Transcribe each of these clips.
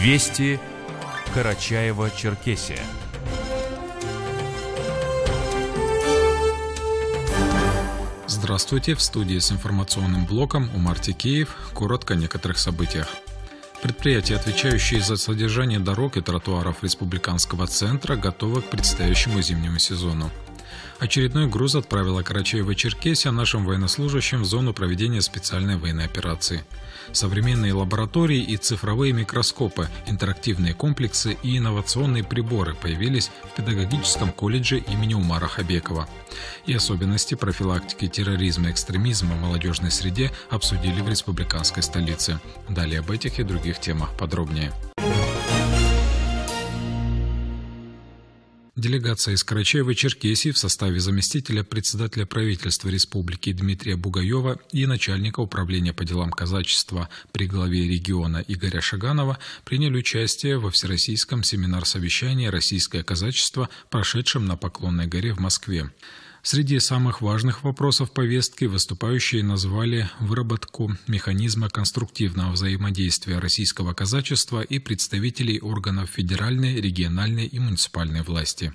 Вести Карачаева-Черкесия. Здравствуйте! В студии с информационным блоком у Марти Тикеев. Коротко о некоторых событиях. Предприятия, отвечающие за содержание дорог и тротуаров республиканского центра, готовы к предстоящему зимнему сезону. Очередной груз отправила Карачаева-Черкесия нашим военнослужащим в зону проведения специальной военной операции. Современные лаборатории и цифровые микроскопы, интерактивные комплексы и инновационные приборы появились в педагогическом колледже имени Умара Хабекова. И особенности профилактики терроризма и экстремизма в молодежной среде обсудили в республиканской столице. Далее об этих и других темах подробнее. Делегация из Карачаева-Черкесии в составе заместителя председателя правительства республики Дмитрия Бугаева и начальника управления по делам казачества при главе региона Игоря Шаганова приняли участие во Всероссийском семинар-совещании «Российское казачество», прошедшем на Поклонной горе в Москве. Среди самых важных вопросов повестки выступающие назвали выработку механизма конструктивного взаимодействия российского казачества и представителей органов федеральной, региональной и муниципальной власти.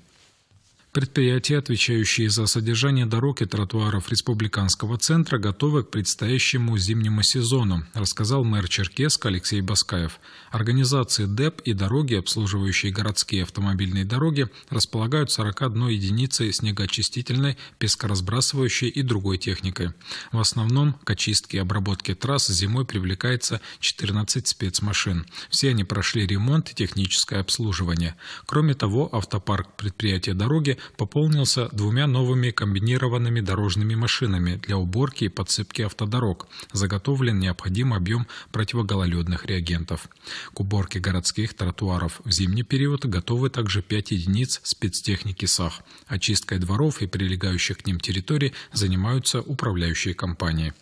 Предприятия, отвечающие за содержание дорог и тротуаров республиканского центра, готовы к предстоящему зимнему сезону, рассказал мэр Черкеска Алексей Баскаев. Организации ДЭП и дороги, обслуживающие городские автомобильные дороги, располагают 41 единицей снегочистительной, пескоразбрасывающей и другой техникой. В основном к очистке и обработке трасс зимой привлекается 14 спецмашин. Все они прошли ремонт и техническое обслуживание. Кроме того, автопарк предприятия дороги пополнился двумя новыми комбинированными дорожными машинами для уборки и подсыпки автодорог. Заготовлен необходимый объем противогололедных реагентов. К уборке городских тротуаров в зимний период готовы также 5 единиц спецтехники САХ. Очисткой дворов и прилегающих к ним территорий занимаются управляющие компании.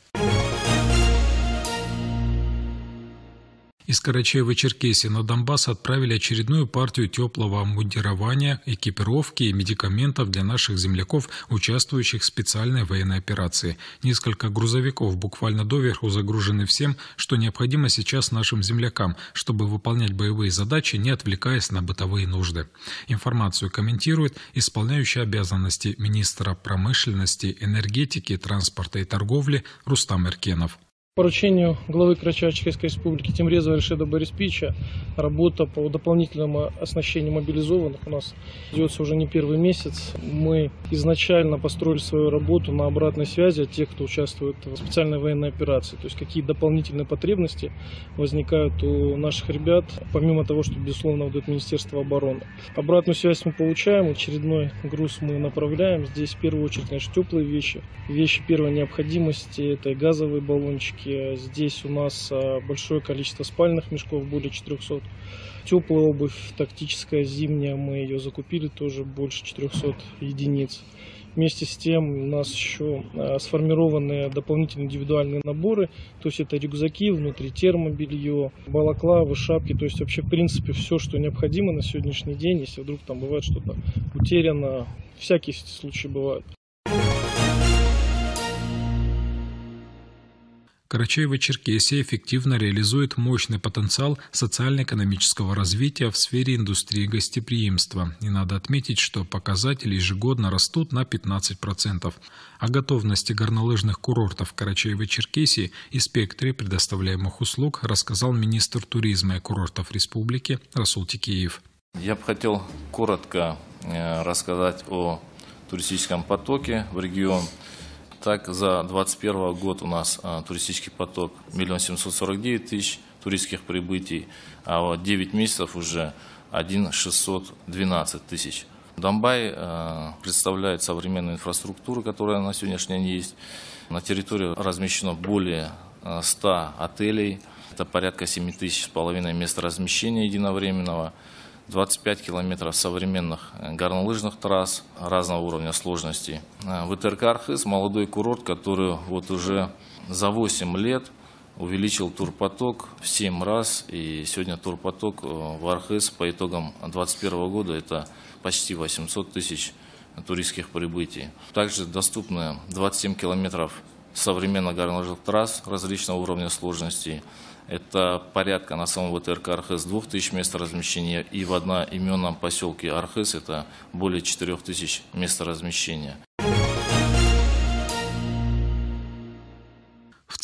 Из Карачаева-Черкесии на Донбасс отправили очередную партию теплого обмундирования, экипировки и медикаментов для наших земляков, участвующих в специальной военной операции. Несколько грузовиков буквально доверху загружены всем, что необходимо сейчас нашим землякам, чтобы выполнять боевые задачи, не отвлекаясь на бытовые нужды. Информацию комментирует исполняющий обязанности министра промышленности, энергетики, транспорта и торговли Рустам Иркенов поручению главы Карачаевской республики Тимрезова Решеда Бориспича работа по дополнительному оснащению мобилизованных у нас идется уже не первый месяц. Мы изначально построили свою работу на обратной связи от тех, кто участвует в специальной военной операции. То есть какие дополнительные потребности возникают у наших ребят, помимо того, что, безусловно, выдает Министерство обороны. Обратную связь мы получаем, очередной груз мы направляем. Здесь в первую очередь, конечно, теплые вещи. Вещи первой необходимости – это газовые баллончики, обувки. Здесь у нас а, большое количество спальных мешков, более 400. Теплая обувь, тактическая, зимняя, мы ее закупили тоже больше 400 единиц. Вместе с тем у нас еще а, сформированы дополнительные индивидуальные наборы, то есть это рюкзаки, внутри термобелье, балаклавы, шапки, то есть вообще в принципе все, что необходимо на сегодняшний день, если вдруг там бывает что-то утеряно, всякие случаи бывают. Карачаево-Черкесия эффективно реализует мощный потенциал социально-экономического развития в сфере индустрии гостеприимства. И надо отметить, что показатели ежегодно растут на 15%. О готовности горнолыжных курортов Карачаево-Черкесии и спектре предоставляемых услуг рассказал министр туризма и курортов республики Расул Тикеев. Я бы хотел коротко э, рассказать о туристическом потоке в регион. Так, за 2021 год у нас а, туристический поток 1 749 тысяч туристских прибытий, а вот 9 месяцев уже 1 612 тысяч. Донбай а, представляет современную инфраструктуру, которая на сегодняшний день есть. На территории размещено более 100 а, отелей, это порядка 7 тысяч с половиной мест размещения единовременного. 25 километров современных э, горнолыжных трасс разного уровня сложности. Э, ВТРК «Архыз» – молодой курорт, который вот уже за 8 лет увеличил турпоток в 7 раз. И сегодня турпоток э, в Архыз по итогам 2021 года – это почти 800 тысяч туристских прибытий. Также доступны 27 километров современных горнолыжных трасс различного уровня сложности – это порядка на самом ВТРК Архыз 2000 мест размещения и в одноименном поселке Архыз это более 4000 мест размещения.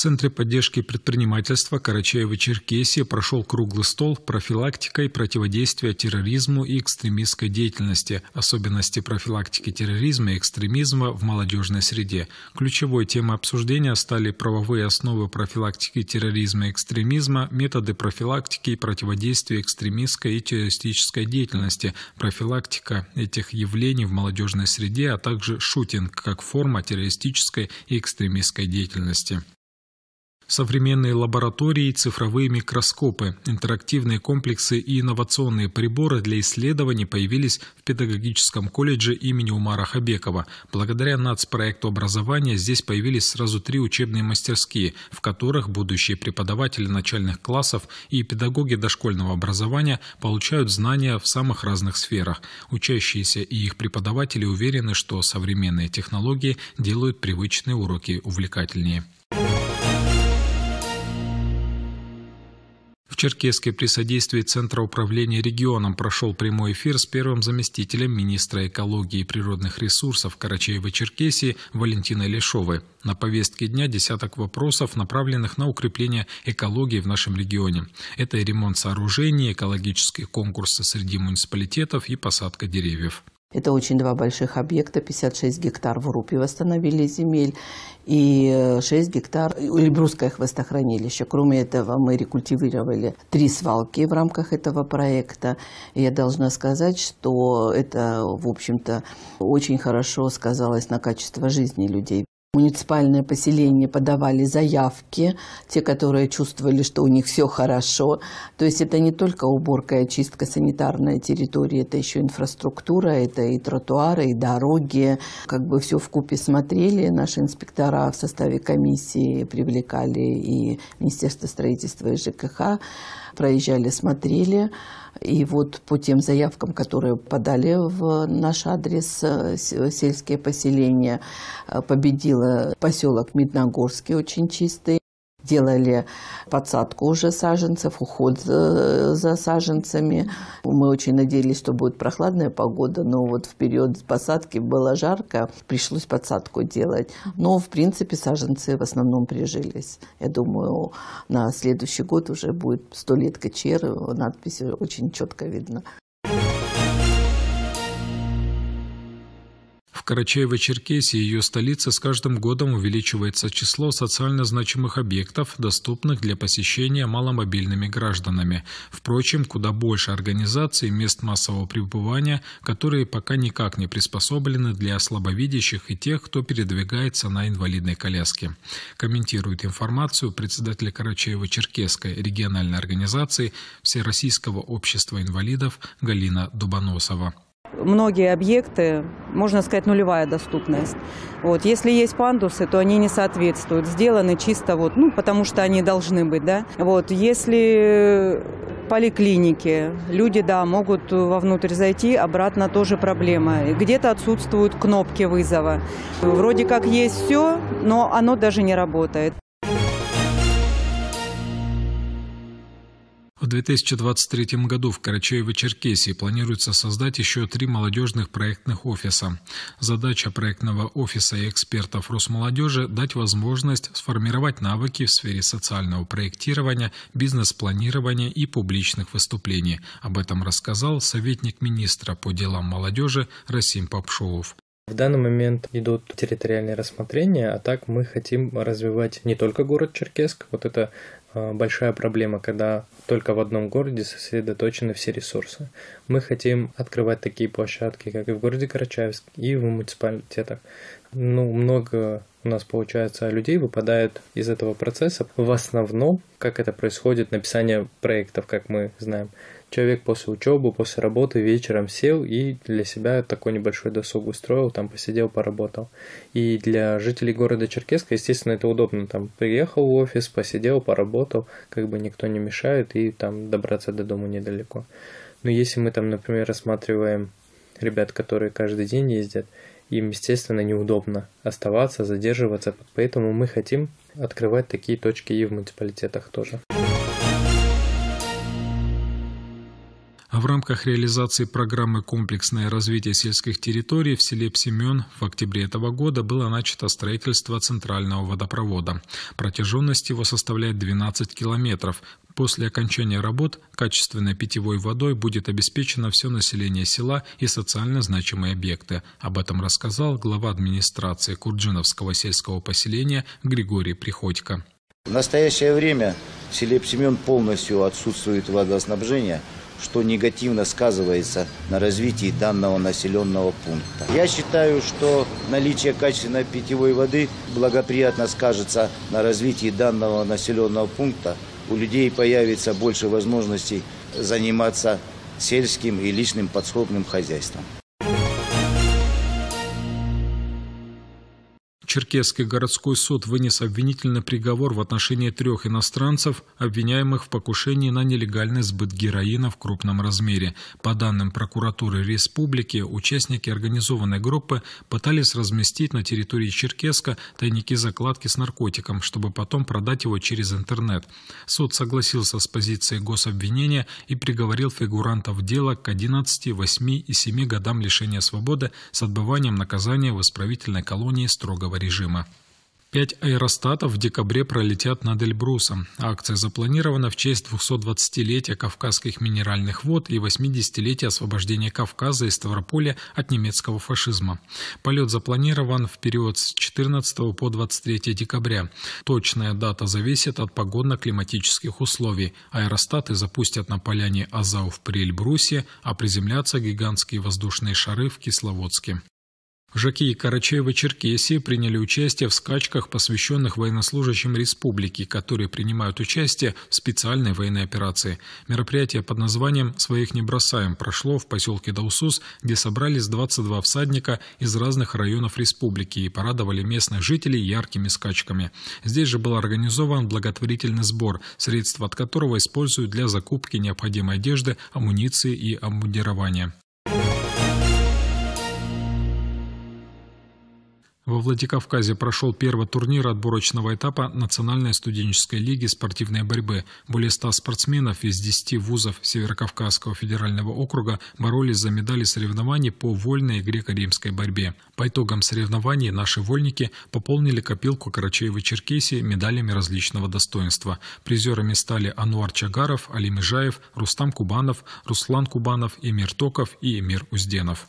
Центре поддержки предпринимательства карачаево черкесии прошел круглый стол «Профилактика и противодействие терроризму и экстремистской деятельности. Особенности профилактики терроризма и экстремизма в молодежной среде». Ключевой темой обсуждения стали правовые основы профилактики терроризма и экстремизма, методы профилактики и противодействия экстремистской и террористической деятельности, профилактика этих явлений в молодежной среде, а также шутинг как форма террористической и экстремистской деятельности современные лаборатории, цифровые микроскопы, интерактивные комплексы и инновационные приборы для исследований появились в педагогическом колледже имени Умара Хабекова. Благодаря нацпроекту образования здесь появились сразу три учебные мастерские, в которых будущие преподаватели начальных классов и педагоги дошкольного образования получают знания в самых разных сферах. Учащиеся и их преподаватели уверены, что современные технологии делают привычные уроки увлекательнее. Thank you Черкесске при содействии Центра управления регионом прошел прямой эфир с первым заместителем министра экологии и природных ресурсов Карачаева-Черкесии Валентиной Лешовой. На повестке дня десяток вопросов, направленных на укрепление экологии в нашем регионе. Это и ремонт сооружений, экологические конкурсы среди муниципалитетов и посадка деревьев. Это очень два больших объекта, 56 гектар в Рупе восстановили земель и 6 э, гектар Эльбрусское хвостохранилище. Кроме этого, мы рекультивировали три свалки в рамках этого проекта. я должна сказать, что это, в общем-то, очень хорошо сказалось на качество жизни людей муниципальное поселение подавали заявки, те, которые чувствовали, что у них все хорошо. То есть это не только уборка и очистка санитарной территории, это еще инфраструктура, это и тротуары, и дороги. Как бы все в купе смотрели. Наши инспектора в составе комиссии привлекали и Министерство строительства и ЖКХ проезжали, смотрели. И вот по тем заявкам, которые подали в наш адрес э, сельские поселения, э, победила поселок Медногорский, очень чистый делали подсадку уже саженцев, уход э, за саженцами. Мы очень надеялись, что будет прохладная погода, но вот в период посадки было жарко, пришлось подсадку делать. Но, в принципе, саженцы в основном прижились. Я думаю, на следующий год уже будет 100 лет КЧР, надпись очень четко видна. Карачаево-Черкесии и ее столице с каждым годом увеличивается число социально значимых объектов, доступных для посещения маломобильными гражданами. Впрочем, куда больше организаций мест массового пребывания, которые пока никак не приспособлены для слабовидящих и тех, кто передвигается на инвалидной коляске. Комментирует информацию председатель Карачаево-Черкесской региональной организации Всероссийского общества инвалидов Галина Дубаносова. Многие объекты, можно сказать, нулевая доступность. Вот. Если есть пандусы, то они не соответствуют. Сделаны чисто вот, ну, потому что они должны быть, да. Вот. Если поликлиники. Люди, да, могут вовнутрь зайти, обратно тоже проблема. Где-то отсутствуют кнопки вызова. Вроде как есть все, но оно даже не работает. В 2023 году в Карачаево-Черкесии планируется создать еще три молодежных проектных офиса. Задача проектного офиса и экспертов Росмолодежи – дать возможность сформировать навыки в сфере социального проектирования, бизнес-планирования и публичных выступлений. Об этом рассказал советник министра по делам молодежи Расим Попшоув. В данный момент идут территориальные рассмотрения, а так мы хотим развивать не только город Черкесск, вот это э, большая проблема, когда только в одном городе сосредоточены все ресурсы. Мы хотим открывать такие площадки, как и в городе Карачаевск, и в муниципалитетах. Ну, много у нас, получается, людей выпадает из этого процесса. В основном, как это происходит, написание проектов, как мы знаем человек после учебы, после работы вечером сел и для себя такой небольшой досуг устроил, там посидел, поработал. И для жителей города Черкеска, естественно, это удобно. Там приехал в офис, посидел, поработал, как бы никто не мешает, и там добраться до дома недалеко. Но если мы там, например, рассматриваем ребят, которые каждый день ездят, им, естественно, неудобно оставаться, задерживаться, поэтому мы хотим открывать такие точки и в муниципалитетах тоже. А в рамках реализации программы «Комплексное развитие сельских территорий» в селе Псемен в октябре этого года было начато строительство центрального водопровода. Протяженность его составляет 12 километров. После окончания работ качественной питьевой водой будет обеспечено все население села и социально значимые объекты. Об этом рассказал глава администрации Курджиновского сельского поселения Григорий Приходько. В настоящее время в селе Псемен полностью отсутствует водоснабжение – что негативно сказывается на развитии данного населенного пункта. Я считаю, что наличие качественной питьевой воды благоприятно скажется на развитии данного населенного пункта. У людей появится больше возможностей заниматься сельским и личным подсобным хозяйством. Черкесский городской суд вынес обвинительный приговор в отношении трех иностранцев, обвиняемых в покушении на нелегальный сбыт героина в крупном размере. По данным прокуратуры республики, участники организованной группы пытались разместить на территории Черкеска тайники закладки с наркотиком, чтобы потом продать его через интернет. Суд согласился с позицией гособвинения и приговорил фигурантов дела к 11, 8 и 7 годам лишения свободы с отбыванием наказания в исправительной колонии строгого режима. Пять аэростатов в декабре пролетят над Эльбрусом. Акция запланирована в честь 220-летия Кавказских минеральных вод и 80-летия освобождения Кавказа и Ставрополя от немецкого фашизма. Полет запланирован в период с 14 по 23 декабря. Точная дата зависит от погодно-климатических условий. Аэростаты запустят на поляне Азау в Эльбрусе, а приземлятся гигантские воздушные шары в Кисловодске. Жаки и Карачаево-Черкесии приняли участие в скачках, посвященных военнослужащим республики, которые принимают участие в специальной военной операции. Мероприятие под названием «Своих не бросаем» прошло в поселке Даусус, где собрались 22 всадника из разных районов республики и порадовали местных жителей яркими скачками. Здесь же был организован благотворительный сбор, средства от которого используют для закупки необходимой одежды, амуниции и обмундирования. Во Владикавказе прошел первый турнир отборочного этапа Национальной студенческой лиги спортивной борьбы. Более 100 спортсменов из 10 вузов Северокавказского федерального округа боролись за медали соревнований по вольной греко-римской борьбе. По итогам соревнований наши вольники пополнили копилку Карачаева-Черкесии медалями различного достоинства. Призерами стали Ануар Чагаров, Али Межаев, Рустам Кубанов, Руслан Кубанов, Эмир Токов и Эмир Узденов.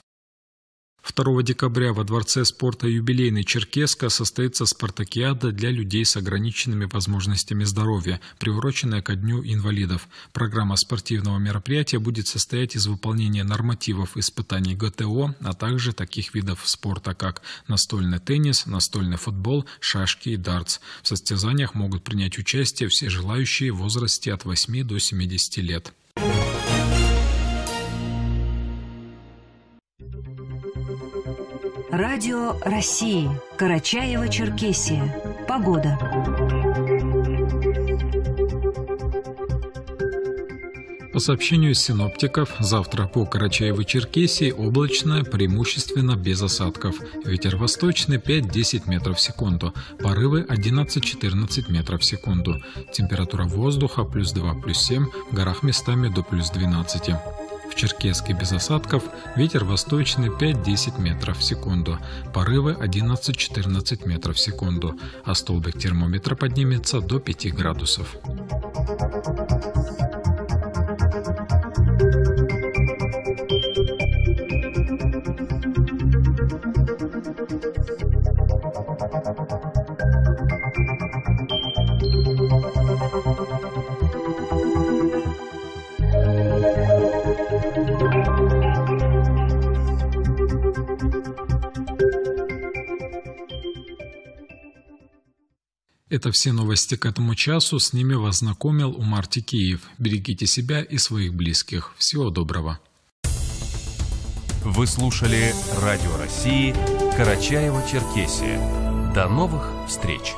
2 декабря во Дворце спорта «Юбилейный Черкеска» состоится спартакиада для людей с ограниченными возможностями здоровья, приуроченная ко Дню инвалидов. Программа спортивного мероприятия будет состоять из выполнения нормативов испытаний ГТО, а также таких видов спорта, как настольный теннис, настольный футбол, шашки и дартс. В состязаниях могут принять участие все желающие в возрасте от 8 до 70 лет. Радио России. Карачаево-Черкесия. Погода. По сообщению синоптиков, завтра по Карачаево-Черкесии облачно, преимущественно без осадков. Ветер восточный 5-10 метров в секунду, порывы 11-14 метров в секунду. Температура воздуха плюс 2, плюс 7, в горах местами до плюс 12. В Черкесске без осадков, ветер восточный 5-10 метров в секунду, порывы 11-14 метров в секунду, а столбик термометра поднимется до 5 градусов. Это все новости к этому часу. С ними вас знакомил Умар Тикиев. Берегите себя и своих близких. Всего доброго. Вы слушали Радио России, Карачаево-Черкесия. До новых встреч!